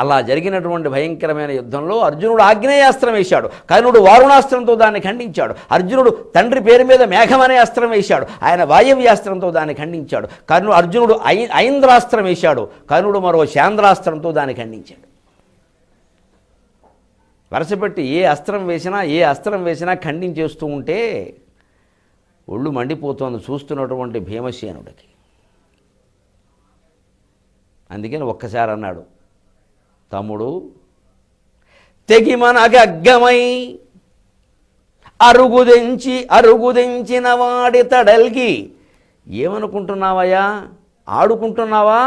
అలా జరిగినటువంటి భయంకరమైన యుద్ధంలో అర్జునుడు ఆగ్నేయాస్త్రం వేశాడు కర్ణుడు వారుణాస్త్రంతో దాన్ని ఖండించాడు అర్జునుడు తండ్రి పేరు మీద మేఘమనే అస్త్రం వేశాడు ఆయన వాయవ్యాస్త్రంతో దాన్ని ఖండించాడు కర్ణుడు అర్జునుడు ఐ ఐంద్రాస్త్రం వేశాడు కర్ణుడు మరో చాంద్రాస్త్రంతో దాన్ని ఖండించాడు వరసపెట్టి ఏ అస్త్రం వేసినా ఏ అస్త్రం వేసినా ఖండించేస్తూ ఉంటే ఒళ్ళు మండిపోతోంది చూస్తున్నటువంటి భీమసేనుడికి అందుకని ఒక్కసారి అన్నాడు తమ్ముడు గగ్గమై అరుగుదించి అరుగుదించిన వాడి తడల్గి ఏమనుకుంటున్నావయ్యా ఆడుకుంటున్నావా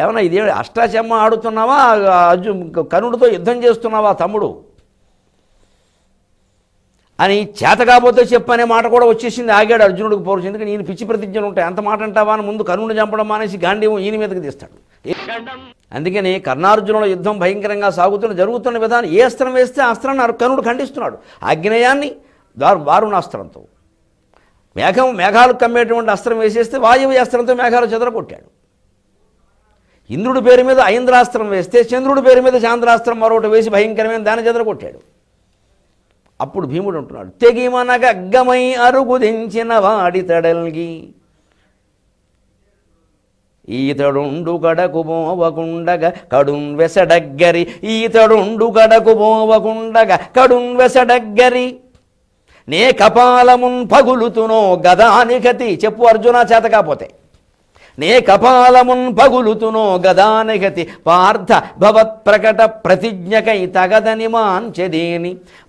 ఏమన్నా ఇదే అష్టాచమ్మ ఆడుతున్నావా కనుడితో యుద్ధం చేస్తున్నావా తమ్ముడు అని కాబోతే చెప్పనే మాట కూడా వచ్చేసింది ఆగాడు అర్జునుడికి పౌరుషం ఎందుకంటే ఈయన పిచ్చి ప్రతిజ్ఞలు ఉంటాయి అంత మాట అంటావా అని ముందు కర్ణుడు చంపడం మానేసి గాంధీవం ఈయన మీదకి తీస్తాడు అందుకని కర్ణార్జునుల యుద్ధం భయంకరంగా సాగుతున్న జరుగుతున్న విధానం ఏ అస్త్రం వేస్తే అస్త్రాన్ని కర్ణుడు ఖండిస్తున్నాడు ఆగ్నేయాన్ని దారు వారుణాస్త్రంతో మేఘం మేఘాలు కమ్మేటువంటి అస్త్రం వేసేస్తే వాయువు అస్త్రంతో మేఘాలు చెదరగొట్టాడు ఇంద్రుడి పేరు మీద ఐంద్రాస్త్రం వేస్తే చంద్రుడి పేరు మీద చాంద్రాస్త్రం మరొకటి వేసి భయంకరమైన దాన్ని చెదరగొట్టాడు అప్పుడు భీముడు అంటున్నాడు తెగిమనగగ్గమై అరుగుదించిన వాడి తడల్గి ఈతడుండు కడకు పోవకుండగ కడున్ వెసడగ్గరి ఈతడుండు కడకు పోవకుండగ కడున్ వెసడగ్గరి నే కపాలమున్ పగులుతునో గదానికతి చెప్పు అర్జున చేత కాపోతే నే కపాలమున్ పగులుతునో గదానగతి పార్థ భవత్ ప్రకట ప్రతిజ్ఞకై తగదని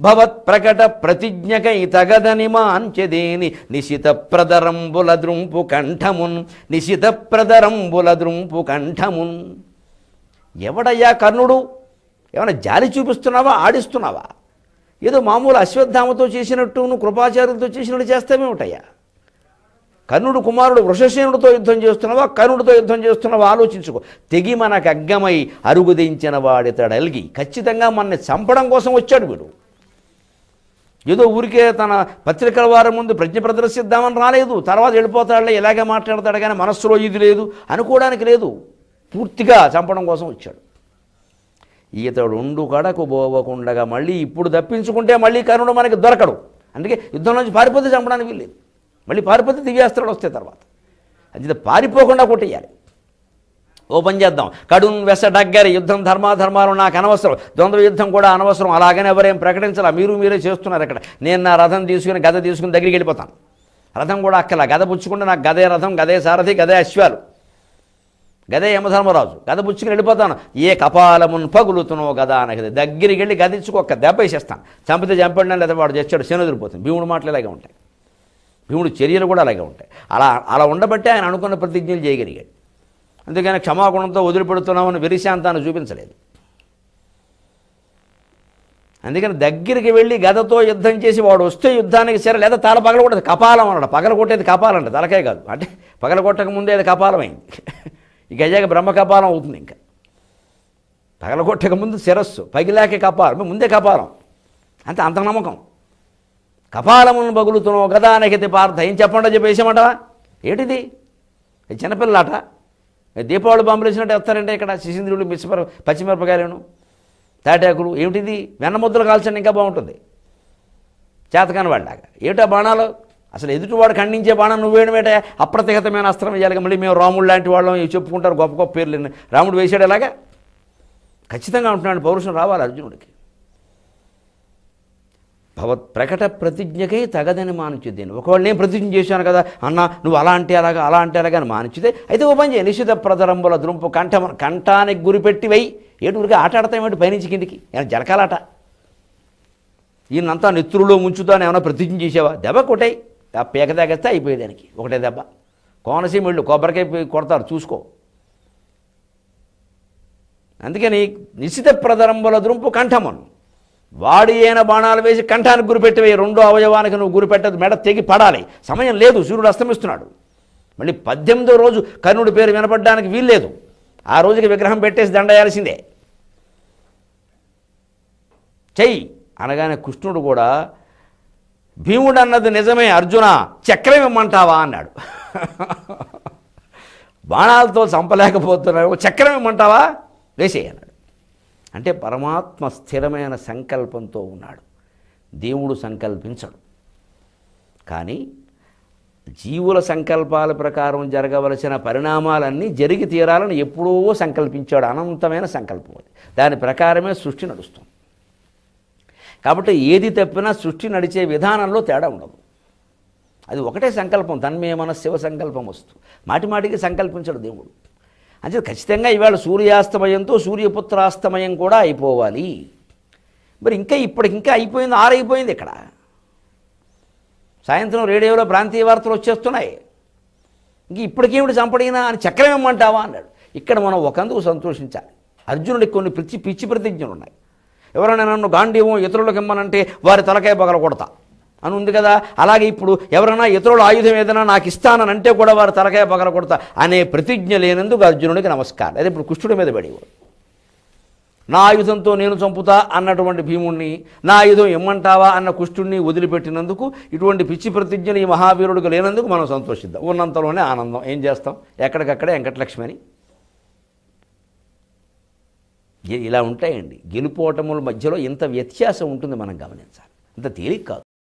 భవత్ ప్రకట ప్రతిజ్ఞకై తగదని మాంచదేని నిశిత ప్రదరంబుల ద్రుంపు కంఠమున్ నిశిత ప్రదరంబుల ద్రుంపు కంఠమున్ ఎవడయ్యా కర్ణుడు ఏమైనా జాలి చూపిస్తున్నావా ఆడిస్తున్నావా ఏదో మామూలు అశ్వత్థామతో చేసినట్టు నువ్వు కృపాచార్యులతో చేసినట్టు చేస్తామేమిటయ్యా కర్ణుడు కుమారుడు వృషసేనుడితో యుద్ధం చేస్తున్నావా కర్ణుడితో యుద్ధం చేస్తున్నావా ఆలోచించుకో తెగి మనకు అగ్గమై అరుగుదించిన తడలిగి ఖచ్చితంగా మనని చంపడం కోసం వచ్చాడు వీడు ఏదో ఊరికే తన పత్రికల వారి ముందు ప్రజ్ఞ ప్రదర్శిద్దామని రాలేదు తర్వాత వెళ్ళిపోతాడు ఇలాగే మాట్లాడతాడు కానీ మనస్సులో ఇది లేదు అనుకోవడానికి లేదు పూర్తిగా చంపడం కోసం వచ్చాడు ఈతడు ఉండు కడకు పోవకుండగా మళ్ళీ ఇప్పుడు తప్పించుకుంటే మళ్ళీ కర్ణుడు మనకి దొరకడు అందుకే యుద్ధం నుంచి పారిపోతే చంపడానికి వీల్లేదు మళ్ళీ పారిపోతే దివ్యాస్త్రాలు వస్తాయి తర్వాత అది పారిపోకుండా కొట్టేయాలి ఓపెన్ చేద్దాం కడున్ వెస డగ్గరి యుద్ధం ధర్మాధర్మాలు నాకు అనవసరం ద్వంద్వ యుద్ధం కూడా అనవసరం అలాగనే ఎవరేం ప్రకటించాలా మీరు మీరే చేస్తున్నారు ఇక్కడ నేను నా రథం తీసుకుని గద తీసుకుని దగ్గరికి వెళ్ళిపోతాను రథం కూడా అక్కల గద పుచ్చుకుంటే నాకు గదే రథం గదే సారథి గదే అశ్వాలు గదే యమధర్మరాజు గద పుచ్చుకుని వెళ్ళిపోతాను ఏ కపాలమున్ పగులుతునో గద అనేది దగ్గరికి వెళ్ళి గదించుకు ఒక్క దెబ్బ వేసేస్తాను చంపితే చంపడం లేదా వాడు చచ్చాడు శని వదిలిపోతుంది భీముడు మాటలు ఇలాగే ఉంటాయి భీముడు చర్యలు కూడా అలాగే ఉంటాయి అలా అలా ఉండబట్టే ఆయన అనుకున్న ప్రతిజ్ఞలు చేయగలిగాడు అందుకని క్షమాగుణంతో వదిలిపెడుతున్నామని విరిశాంతాన్ని చూపించలేదు అందుకని దగ్గరికి వెళ్ళి గదతో యుద్ధం చేసి వాడు వస్తే యుద్ధానికి సరే లేదా తల పగల కొట్టేది కపాలం అన్నాడు పగల కొట్టేది కపాలంట తలకే కాదు అంటే పగల కొట్టక ముందే అది కపాలమైంది ఇక అయ్యాక బ్రహ్మ కపాలం అవుతుంది ఇంకా పగల కొట్టక ముందు శిరస్సు పగిలాకే కపాలం ముందే కపాలం అంతే అంత నమ్మకం కపాలమును బగులుతున్నావు కదా నహితి పార్థ ఏం చెప్పండి చెప్పేసామంటవా ఏంటిది చిన్నపిల్లలాట దీపావళి వేసినట్టు వేస్తారంటే ఇక్కడ శిశింద్రుడు మిశ్ర పచ్చిమిరపకాయలను తాటాకులు ఏమిటిది వెన్నముద్దలు కాల్చండి ఇంకా బాగుంటుంది చేతకాని వాళ్ళలాగా ఏమిటా బాణాలు అసలు ఎదుటివాడు ఖండించే బాణం నువ్వేయడమేట అప్రతిహతమైన అస్త్రం వేయాలి మళ్ళీ మేము రాముడు లాంటి వాళ్ళం చెప్పుకుంటారు గొప్ప గొప్ప పేర్లు రాముడు వేసాడు ఎలాగా ఖచ్చితంగా ఉంటున్నాడు పౌరుషం రావాలి అర్జునుడికి భవత్ ప్రకట ప్రతిజ్ఞకై తగదని మానించేదేను ఒకవేళ నేను ప్రతిజ్ఞ చేశాను కదా అన్న నువ్వు అలా అంటే అలాగా అలా అంటే అలాగా అని మానించితే అయితే ఓ పని చేయి నిషిత ప్రదరంబుల దృంపు కంఠ కంఠానికి గురిపెట్టి వై ఏటుగా ఆట ఆడతామేమిటి పైనుంచి కిందికి ఏమైనా జలకాలాట ఈయనంతా నెత్తురులో ముంచుతాను ఏమైనా ప్రతిజ్ఞ చేసావా దెబ్బ కొట్టాయి ఆ పేక తగ్గస్తే అయిపోయేదానికి ఒకటే దెబ్బ కోనసీమ వెళ్ళు కొబ్బరికాయ కొడతారు చూసుకో అందుకని నిశ్చిత ప్రదరంబుల దృంపు కంఠమను వాడి అయిన బాణాలు వేసి కంఠానికి గురిపెట్టవే రెండో అవయవానికి నువ్వు గురిపెట్టదు మెడ తెగి పడాలి సమయం లేదు సూర్యుడు అస్తమిస్తున్నాడు మళ్ళీ పద్దెనిమిదో రోజు కర్ణుడి పేరు వినపడడానికి వీల్లేదు ఆ రోజుకి విగ్రహం పెట్టేసి దండయాల్సిందే చెయ్యి అనగానే కృష్ణుడు కూడా భీముడు అన్నది నిజమే అర్జున చక్రం ఇమ్మంటావా అన్నాడు బాణాలతో చంపలేకపోతున్నావు చక్రం ఇమ్మంటావా వేసేయన్నాడు అంటే పరమాత్మ స్థిరమైన సంకల్పంతో ఉన్నాడు దేవుడు సంకల్పించడు కానీ జీవుల సంకల్పాల ప్రకారం జరగవలసిన పరిణామాలన్నీ జరిగి తీరాలని ఎప్పుడో సంకల్పించాడు అనంతమైన సంకల్పం అది దాని ప్రకారమే సృష్టి నడుస్తుంది కాబట్టి ఏది తప్పినా సృష్టి నడిచే విధానంలో తేడా ఉండదు అది ఒకటే సంకల్పం తన్మే మన శివ సంకల్పం వస్తూ మాటిమాటికి సంకల్పించడు దేవుడు అంటే ఖచ్చితంగా ఇవాళ సూర్యాస్తమయంతో సూర్యపుత్రాస్తమయం కూడా అయిపోవాలి మరి ఇంకా ఇప్పటికి ఇంకా అయిపోయింది ఆరైపోయింది ఇక్కడ సాయంత్రం రేడియోలో ప్రాంతీయ వార్తలు వచ్చేస్తున్నాయి ఇంక ఇప్పటికేమిటి చంపడినా అని చక్రం ఇమ్మంటావా అన్నాడు ఇక్కడ మనం ఒకందుకు సంతోషించాలి అర్జునుడికి కొన్ని పిచ్చి పిచ్చి ప్రతిజ్ఞలు ఉన్నాయి ఎవరైనా నన్ను గాంధీవం ఇతరులకు ఇమ్మనంటే వారి తలకాయ పగలకూడతా అని ఉంది కదా అలాగే ఇప్పుడు ఎవరైనా ఇతరుల ఆయుధం ఏదైనా నాకు ఇస్తానని అంటే కూడా వారు తలకాయ పగల కొడతా అనే ప్రతిజ్ఞ లేనందుకు అర్జునుడికి నమస్కారం అదే ఇప్పుడు కృష్ణుడి మీద పడేవాడు నా ఆయుధంతో నేను చంపుతా అన్నటువంటి భీముణ్ణి నా ఆయుధం ఇమ్మంటావా అన్న కుష్ఠుణ్ణి వదిలిపెట్టినందుకు ఇటువంటి పిచ్చి ప్రతిజ్ఞని ఈ మహావీరుడికి లేనందుకు మనం సంతోషిద్దాం ఉన్నంతలోనే ఆనందం ఏం చేస్తాం ఎక్కడికక్కడే వెంకటలక్ష్మి అని ఇలా ఉంటాయండి గెలుపోటముల మధ్యలో ఇంత వ్యత్యాసం ఉంటుంది మనం గమనించాలి ఇంత తేలిక కాదు